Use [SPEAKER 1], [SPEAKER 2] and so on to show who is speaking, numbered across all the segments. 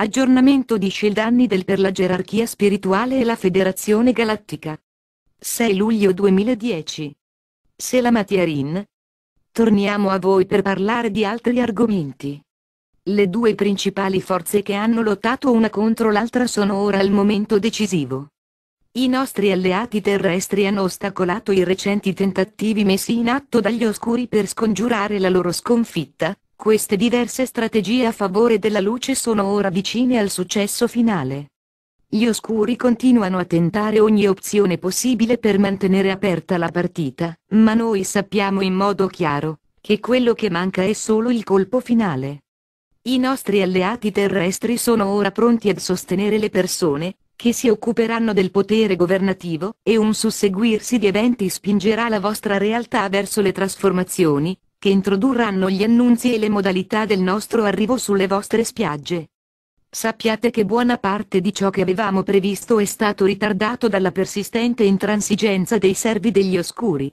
[SPEAKER 1] Aggiornamento di Sceldanni del per la gerarchia spirituale e la federazione galattica. 6 luglio 2010. Selamatiarin. Torniamo a voi per parlare di altri argomenti. Le due principali forze che hanno lottato una contro l'altra sono ora al momento decisivo. I nostri alleati terrestri hanno ostacolato i recenti tentativi messi in atto dagli oscuri per scongiurare la loro sconfitta, queste diverse strategie a favore della luce sono ora vicine al successo finale. Gli oscuri continuano a tentare ogni opzione possibile per mantenere aperta la partita, ma noi sappiamo in modo chiaro, che quello che manca è solo il colpo finale. I nostri alleati terrestri sono ora pronti ad sostenere le persone, che si occuperanno del potere governativo, e un susseguirsi di eventi spingerà la vostra realtà verso le trasformazioni, che introdurranno gli annunzi e le modalità del nostro arrivo sulle vostre spiagge. Sappiate che buona parte di ciò che avevamo previsto è stato ritardato dalla persistente intransigenza dei servi degli oscuri.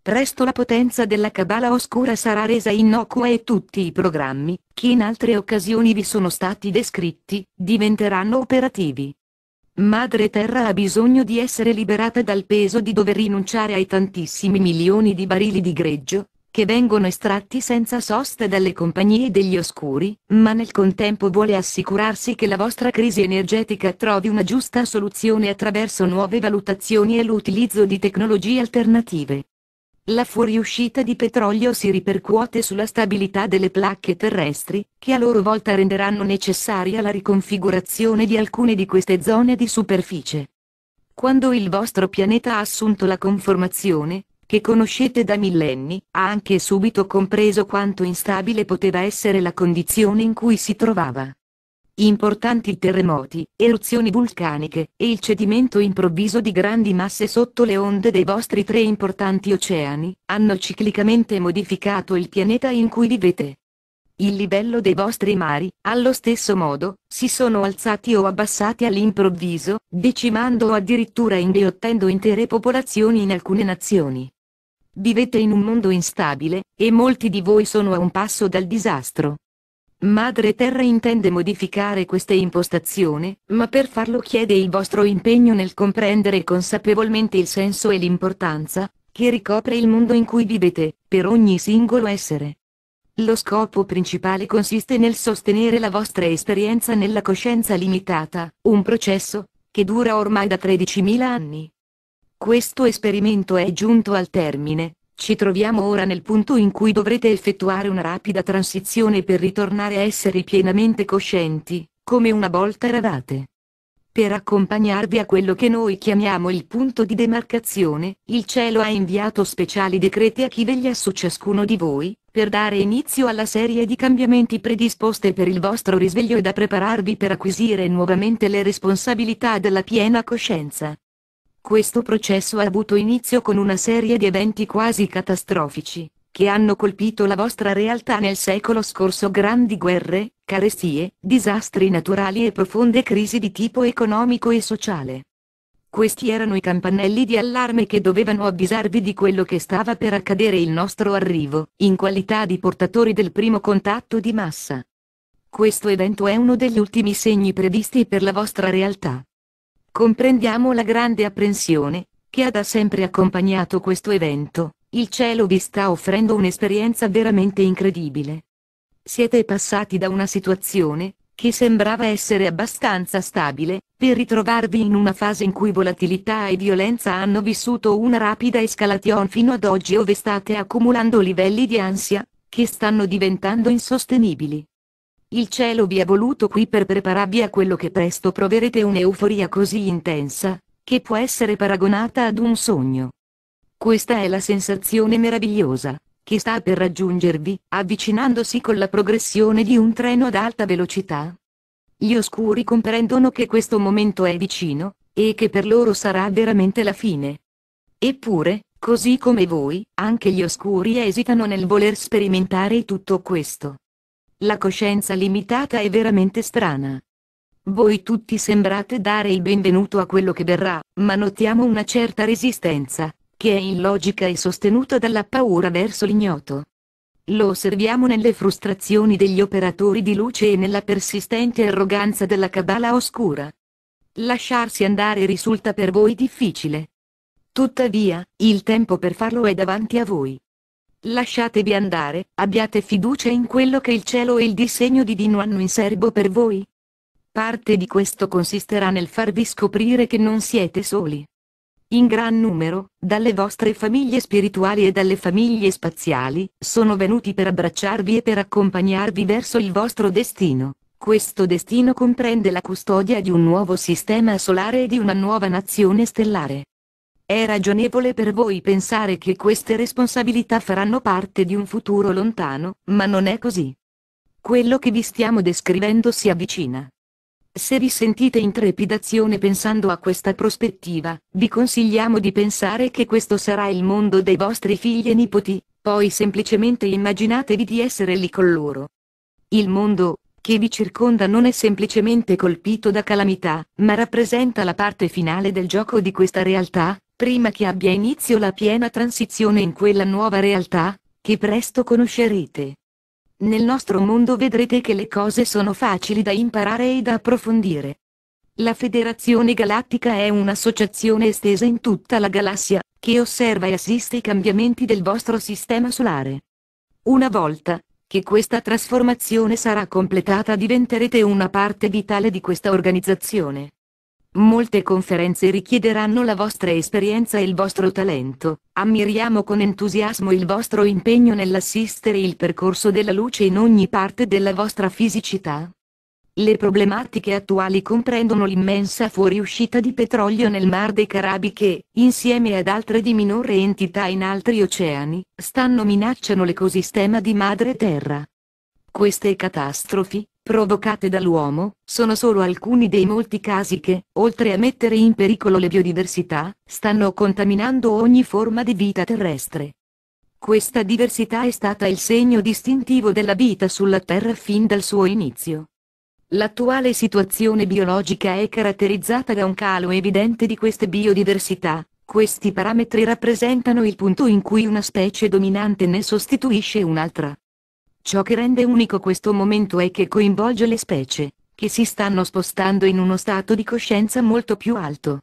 [SPEAKER 1] Presto la potenza della cabala oscura sarà resa innocua e tutti i programmi, che in altre occasioni vi sono stati descritti, diventeranno operativi. Madre Terra ha bisogno di essere liberata dal peso di dover rinunciare ai tantissimi milioni di barili di greggio, che vengono estratti senza sosta dalle compagnie degli oscuri, ma nel contempo vuole assicurarsi che la vostra crisi energetica trovi una giusta soluzione attraverso nuove valutazioni e l'utilizzo di tecnologie alternative. La fuoriuscita di petrolio si ripercuote sulla stabilità delle placche terrestri, che a loro volta renderanno necessaria la riconfigurazione di alcune di queste zone di superficie. Quando il vostro pianeta ha assunto la conformazione, che conoscete da millenni, ha anche subito compreso quanto instabile poteva essere la condizione in cui si trovava. Importanti terremoti, eruzioni vulcaniche, e il cedimento improvviso di grandi masse sotto le onde dei vostri tre importanti oceani, hanno ciclicamente modificato il pianeta in cui vivete. Il livello dei vostri mari, allo stesso modo, si sono alzati o abbassati all'improvviso, decimando o addirittura inghiottendo intere popolazioni in alcune nazioni. Vivete in un mondo instabile, e molti di voi sono a un passo dal disastro. Madre Terra intende modificare questa impostazione, ma per farlo chiede il vostro impegno nel comprendere consapevolmente il senso e l'importanza, che ricopre il mondo in cui vivete, per ogni singolo essere. Lo scopo principale consiste nel sostenere la vostra esperienza nella coscienza limitata, un processo, che dura ormai da 13.000 anni. Questo esperimento è giunto al termine, ci troviamo ora nel punto in cui dovrete effettuare una rapida transizione per ritornare a essere pienamente coscienti, come una volta eravate. Per accompagnarvi a quello che noi chiamiamo il punto di demarcazione, il cielo ha inviato speciali decreti a chi veglia su ciascuno di voi, per dare inizio alla serie di cambiamenti predisposte per il vostro risveglio e da prepararvi per acquisire nuovamente le responsabilità della piena coscienza. Questo processo ha avuto inizio con una serie di eventi quasi catastrofici, che hanno colpito la vostra realtà nel secolo scorso grandi guerre, carestie, disastri naturali e profonde crisi di tipo economico e sociale. Questi erano i campanelli di allarme che dovevano avvisarvi di quello che stava per accadere il nostro arrivo, in qualità di portatori del primo contatto di massa. Questo evento è uno degli ultimi segni previsti per la vostra realtà. Comprendiamo la grande apprensione, che ha da sempre accompagnato questo evento, il cielo vi sta offrendo un'esperienza veramente incredibile. Siete passati da una situazione, che sembrava essere abbastanza stabile, per ritrovarvi in una fase in cui volatilità e violenza hanno vissuto una rapida escalation fino ad oggi ove state accumulando livelli di ansia, che stanno diventando insostenibili. Il cielo vi ha voluto qui per prepararvi a quello che presto proverete un'euforia così intensa, che può essere paragonata ad un sogno. Questa è la sensazione meravigliosa, che sta per raggiungervi, avvicinandosi con la progressione di un treno ad alta velocità. Gli oscuri comprendono che questo momento è vicino, e che per loro sarà veramente la fine. Eppure, così come voi, anche gli oscuri esitano nel voler sperimentare tutto questo. La coscienza limitata è veramente strana. Voi tutti sembrate dare il benvenuto a quello che verrà, ma notiamo una certa resistenza, che è illogica e sostenuta dalla paura verso l'ignoto. Lo osserviamo nelle frustrazioni degli operatori di luce e nella persistente arroganza della cabala oscura. Lasciarsi andare risulta per voi difficile. Tuttavia, il tempo per farlo è davanti a voi. Lasciatevi andare, abbiate fiducia in quello che il cielo e il disegno di Dino hanno in serbo per voi. Parte di questo consisterà nel farvi scoprire che non siete soli. In gran numero, dalle vostre famiglie spirituali e dalle famiglie spaziali, sono venuti per abbracciarvi e per accompagnarvi verso il vostro destino. Questo destino comprende la custodia di un nuovo sistema solare e di una nuova nazione stellare. È ragionevole per voi pensare che queste responsabilità faranno parte di un futuro lontano, ma non è così. Quello che vi stiamo descrivendo si avvicina. Se vi sentite in trepidazione pensando a questa prospettiva, vi consigliamo di pensare che questo sarà il mondo dei vostri figli e nipoti, poi semplicemente immaginatevi di essere lì con loro. Il mondo, che vi circonda non è semplicemente colpito da calamità, ma rappresenta la parte finale del gioco di questa realtà, prima che abbia inizio la piena transizione in quella nuova realtà, che presto conoscerete. Nel nostro mondo vedrete che le cose sono facili da imparare e da approfondire. La Federazione Galattica è un'associazione estesa in tutta la galassia, che osserva e assiste i cambiamenti del vostro sistema solare. Una volta, che questa trasformazione sarà completata diventerete una parte vitale di questa organizzazione. Molte conferenze richiederanno la vostra esperienza e il vostro talento. Ammiriamo con entusiasmo il vostro impegno nell'assistere il percorso della luce in ogni parte della vostra fisicità. Le problematiche attuali comprendono l'immensa fuoriuscita di petrolio nel Mar dei Carabi che, insieme ad altre di minore entità in altri oceani, stanno minacciando l'ecosistema di Madre Terra. Queste catastrofi, provocate dall'uomo, sono solo alcuni dei molti casi che, oltre a mettere in pericolo le biodiversità, stanno contaminando ogni forma di vita terrestre. Questa diversità è stata il segno distintivo della vita sulla Terra fin dal suo inizio. L'attuale situazione biologica è caratterizzata da un calo evidente di queste biodiversità, questi parametri rappresentano il punto in cui una specie dominante ne sostituisce un'altra. Ciò che rende unico questo momento è che coinvolge le specie, che si stanno spostando in uno stato di coscienza molto più alto.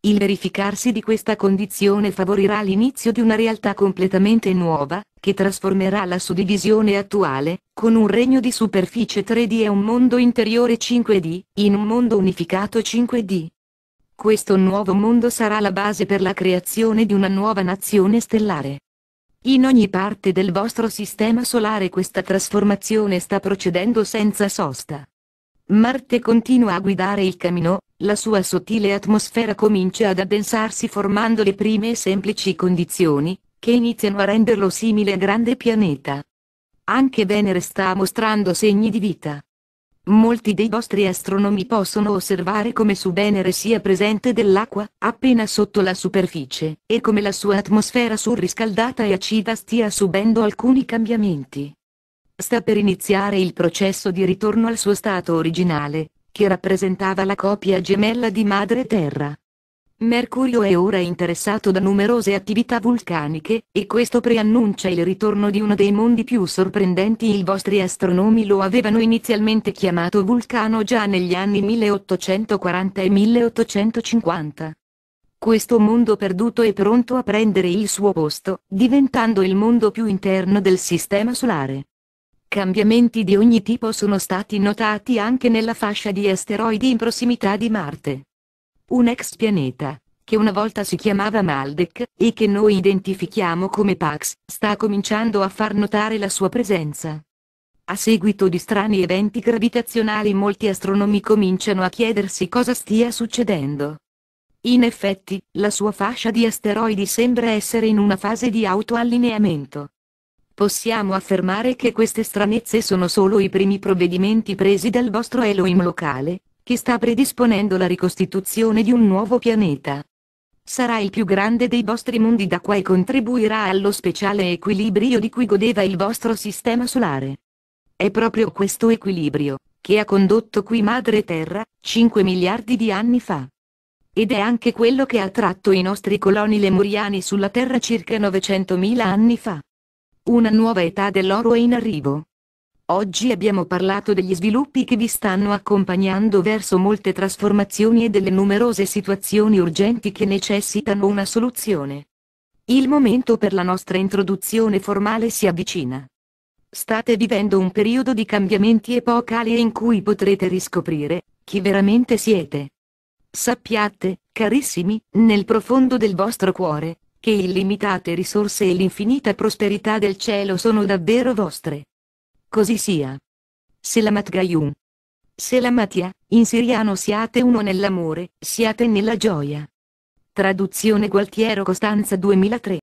[SPEAKER 1] Il verificarsi di questa condizione favorirà l'inizio di una realtà completamente nuova, che trasformerà la suddivisione attuale, con un regno di superficie 3D e un mondo interiore 5D, in un mondo unificato 5D. Questo nuovo mondo sarà la base per la creazione di una nuova nazione stellare. In ogni parte del vostro sistema solare questa trasformazione sta procedendo senza sosta. Marte continua a guidare il cammino, la sua sottile atmosfera comincia ad addensarsi formando le prime e semplici condizioni, che iniziano a renderlo simile a grande pianeta. Anche Venere sta mostrando segni di vita. Molti dei vostri astronomi possono osservare come su Venere sia presente dell'acqua, appena sotto la superficie, e come la sua atmosfera surriscaldata e acida stia subendo alcuni cambiamenti. Sta per iniziare il processo di ritorno al suo stato originale, che rappresentava la copia gemella di Madre Terra. Mercurio è ora interessato da numerose attività vulcaniche, e questo preannuncia il ritorno di uno dei mondi più sorprendenti. I vostri astronomi lo avevano inizialmente chiamato vulcano già negli anni 1840 e 1850. Questo mondo perduto è pronto a prendere il suo posto, diventando il mondo più interno del Sistema Solare. Cambiamenti di ogni tipo sono stati notati anche nella fascia di asteroidi in prossimità di Marte un ex pianeta, che una volta si chiamava Maldek, e che noi identifichiamo come Pax, sta cominciando a far notare la sua presenza. A seguito di strani eventi gravitazionali molti astronomi cominciano a chiedersi cosa stia succedendo. In effetti, la sua fascia di asteroidi sembra essere in una fase di autoallineamento. Possiamo affermare che queste stranezze sono solo i primi provvedimenti presi dal vostro Elohim locale, che sta predisponendo la ricostituzione di un nuovo pianeta. Sarà il più grande dei vostri mondi da qua e contribuirà allo speciale equilibrio di cui godeva il vostro sistema solare. È proprio questo equilibrio, che ha condotto qui Madre Terra, 5 miliardi di anni fa. Ed è anche quello che ha tratto i nostri coloni lemuriani sulla Terra circa 900.000 anni fa. Una nuova età dell'oro è in arrivo. Oggi abbiamo parlato degli sviluppi che vi stanno accompagnando verso molte trasformazioni e delle numerose situazioni urgenti che necessitano una soluzione. Il momento per la nostra introduzione formale si avvicina. State vivendo un periodo di cambiamenti epocali in cui potrete riscoprire chi veramente siete. Sappiate, carissimi, nel profondo del vostro cuore, che illimitate risorse e l'infinita prosperità del cielo sono davvero vostre così sia. Selamat Gayum. Selamatia, in siriano siate uno nell'amore, siate nella gioia. Traduzione Gualtiero Costanza 2003.